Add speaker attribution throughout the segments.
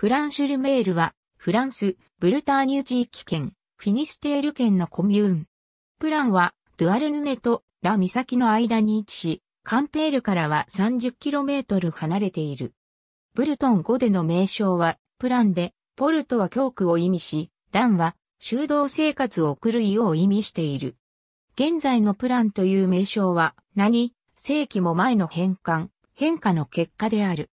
Speaker 1: プランシュルメールは、フランス、ブルターニュ地域圏、フィニステール県のコミューン。プランは、ドゥアルヌネとラミサキの間に位置し、カンペールからは 30km 離れている。ブルトン語での名称は、プランで、ポルトは教区を意味し、ランは、修道生活を送る家を意味している。現在のプランという名称は、何、世紀も前の変換、変化の結果である。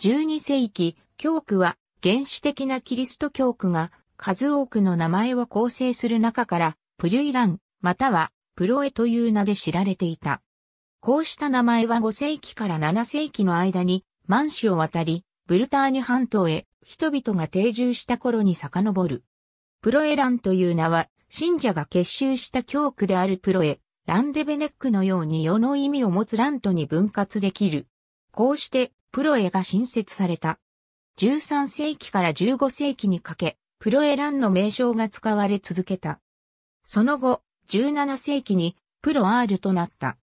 Speaker 1: 12世紀、教区は原始的なキリスト教区が数多くの名前を構成する中から、プリュイラン、またはプロエという名で知られていた。こうした名前は5世紀から7世紀の間に満州を渡り、ブルターニュ半島へ人々が定住した頃に遡る。プロエランという名は、信者が結集した教区であるプロエ、ランデベネックのように世の意味を持つラントに分割できる。こうして、プロエが新設された。13世紀から15世紀にかけ、プロエランの名称が使われ続けた。その後、17世紀にプロアールとなった。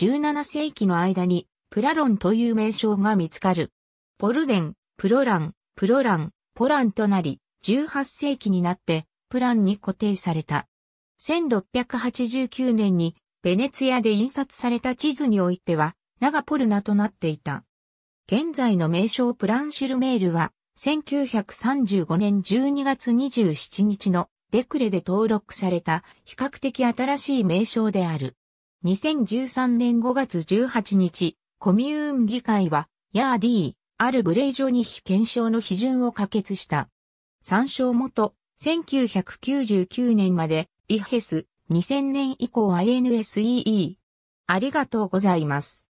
Speaker 1: 17世紀の間にプラロンという名称が見つかる。ポルデン、プロラン、プロラン、ポランとなり、18世紀になってプランに固定された。1689年にベネツィアで印刷された地図においては、ナガポルナとなっていた。現在の名称プランシュルメールは、1935年12月27日のデクレで登録された比較的新しい名称である。2013年5月18日、コミューン議会は、ヤーディー、アルグレイジョニヒ検証の批准を可決した。参照元、1999年まで、イヘス、2000年以降 INSEE。ありがとうございます。